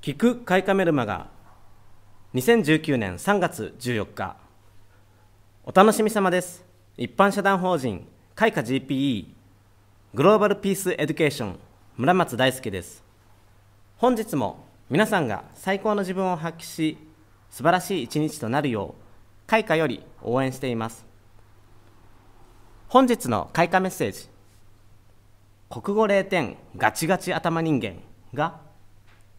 聞く開花メルマガ2019年3月14日お楽しみ様です一般社団法人開花 GPE グローバルピースエデュケーション村松大輔です本日も皆さんが最高の自分を発揮し素晴らしい一日となるよう開花より応援しています本日の開花メッセージ国語0点ガチガチ頭人間が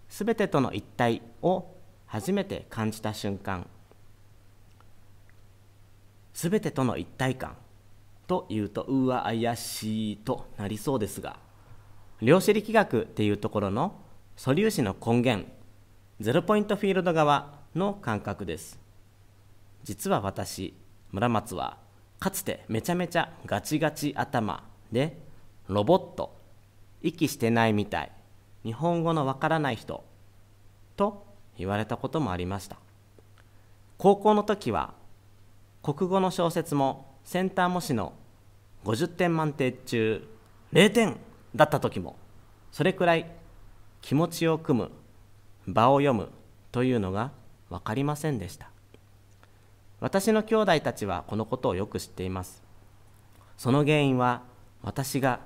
全てとの一体を初めて感じた瞬間全てとの一体感というとうわ怪しいとなりそうですが量子力学っていうところの素粒子の根源ゼロポイントフィールド側の感覚です実は私村松はかつてめちゃめちゃガチガチ頭でロボット息してないみたい日本語のわからない人と言われたこともありました高校の時は国語の小説もセンター模試の50点満点中0点だった時もそれくらい気持ちを組む場を読むというのが分かりませんでした私の兄弟たちはこのことをよく知っていますその原因は私が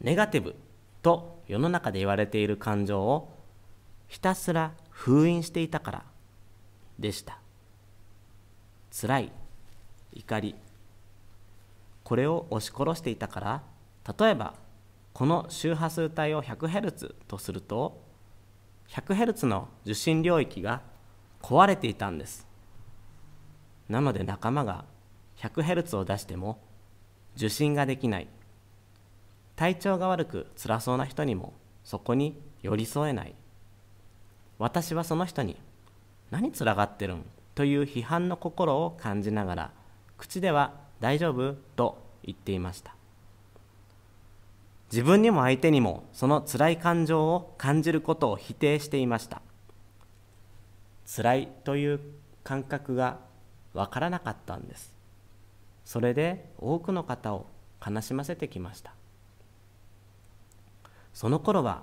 ネガティブと世の中で言われている感情をひたすら封印していたからでした辛い怒りこれを押し殺していたから例えばこの周波数帯を 100Hz とすると 100Hz の受信領域が壊れていたんですなので仲間が 100Hz を出しても受信ができない体調が悪く辛そうな人にもそこに寄り添えない私はその人に「何つらがってるん?」という批判の心を感じながら口では「大丈夫?」と言っていました自分にも相手にもその辛い感情を感じることを否定していました辛いという感覚が分からなかったんですそれで多くの方を悲しませてきましたその頃は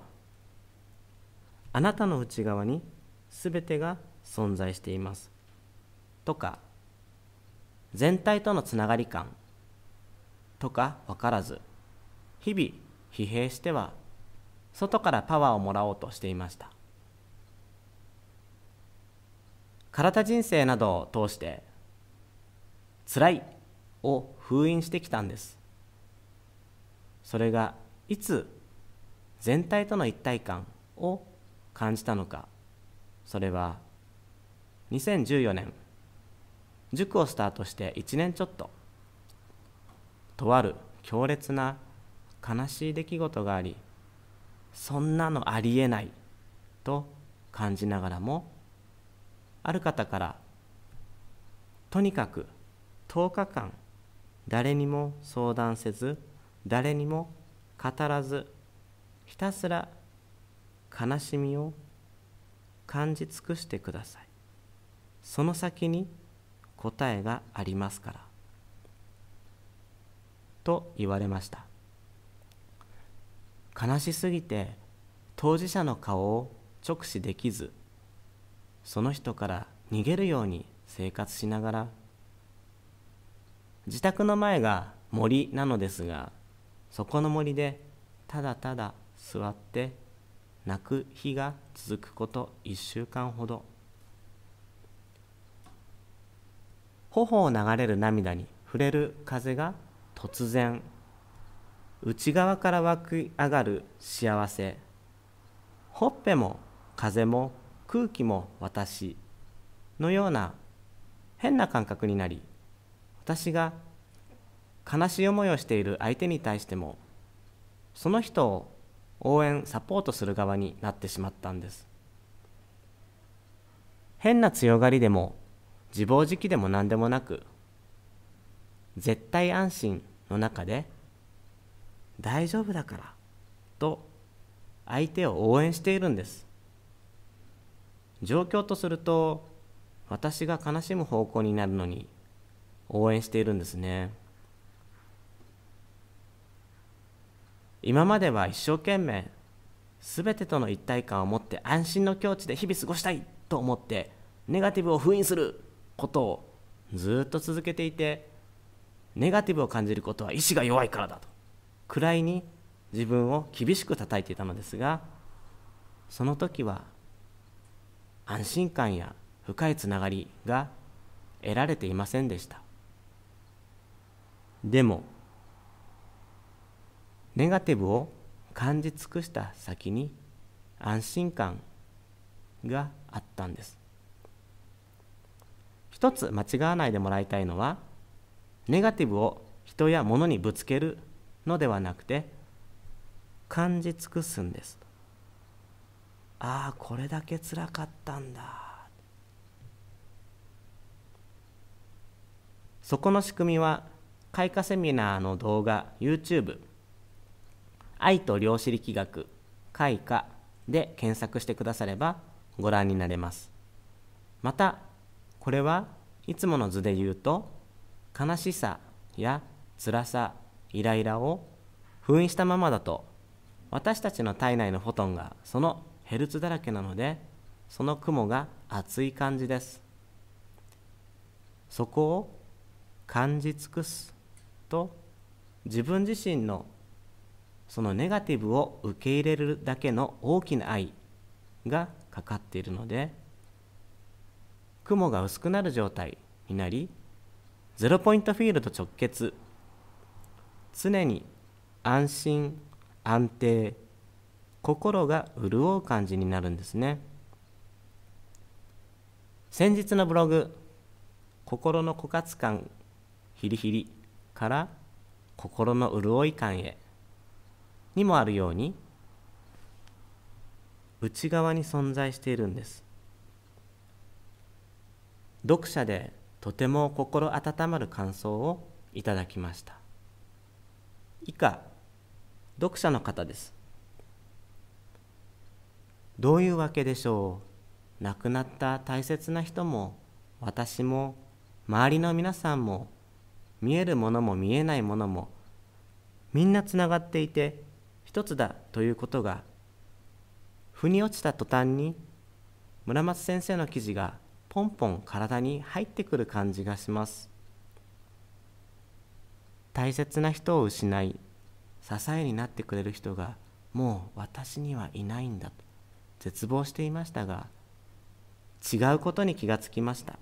あなたの内側に全てが存在していますとか全体とのつながり感とか分からず日々疲弊しては外からパワーをもらおうとしていました体人生などを通して「つらい」を封印してきたんですそれがいつ全体との一体感を感じたのかそれは2014年塾をスタートして1年ちょっととある強烈な悲しい出来事がありそんなのありえないと感じながらもある方からとにかく10日間誰にも相談せず誰にも語らずひたすら悲しみを感じ尽くしてくださいその先に答えがありますからと言われました悲しすぎて当事者の顔を直視できずその人から逃げるように生活しながら自宅の前が森なのですがそこの森でただただ座って泣く日が続くこと1週間ほど頬を流れる涙に触れる風が突然内側から湧き上がる幸せほっぺも風も空気も私のような変な感覚になり私が悲しい思いをしている相手に対してもその人を応援サポートする側になってしまったんです変な強がりでも自暴自棄でも何でもなく絶対安心の中で大丈夫だからと相手を応援しているんです状況とすると私が悲しむ方向になるのに応援しているんですね。今までは一生懸命全てとの一体感を持って安心の境地で日々過ごしたいと思ってネガティブを封印することをずっと続けていてネガティブを感じることは意志が弱いからだとくらいに自分を厳しく叩いていたのですがその時は安心感や深いつながりが得られていませんでしたでもネガティブを感じ尽くした先に安心感があったんです一つ間違わないでもらいたいのはネガティブを人や物にぶつけるのではなくて感じ尽くすんですああこれだけつらかったんだそこの仕組みは開花セミナーの動画 YouTube 愛と量子力学開花で検索してくださればご覧になれますまたこれはいつもの図で言うと悲しさや辛さイライラを封印したままだと私たちの体内のフォトンがそのヘルツだらけなのでその雲が熱い感じですそこを感じ尽くすと自分自身のそのネガティブを受け入れるだけの大きな愛がかかっているので雲が薄くなる状態になりゼロポイントフィールド直結常に安心安定心が潤う感じになるんですね先日のブログ「心の枯渇感ヒリヒリ」から「心の潤い感へ」にもあるように内側に存在しているんです読者でとても心温まる感想をいただきました以下読者の方ですどういうわけでしょう亡くなった大切な人も私も周りの皆さんも見えるものも見えないものもみんなつながっていて一つだということが腑に落ちた途端に村松先生の記事がポンポン体に入ってくる感じがします大切な人を失い支えになってくれる人がもう私にはいないんだと絶望していましたが違うことに気がつきました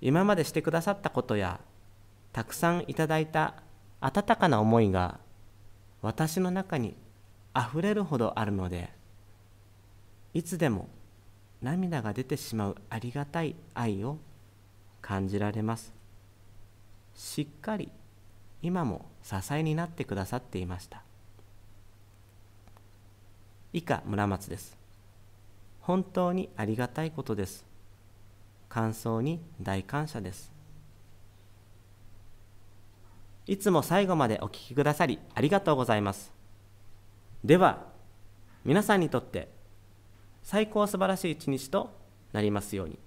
今までしてくださったことやたくさんいただいた温かな思いが私の中にあふれるほどあるのでいつでも涙が出てしまうありがたい愛を感じられますしっかり今も支えになってくださっていました以下村松です本当にありがたいことです感想に大感謝ですいつも最後までお聴きくださりありがとうございます。では、皆さんにとって最高素晴らしい一日となりますように。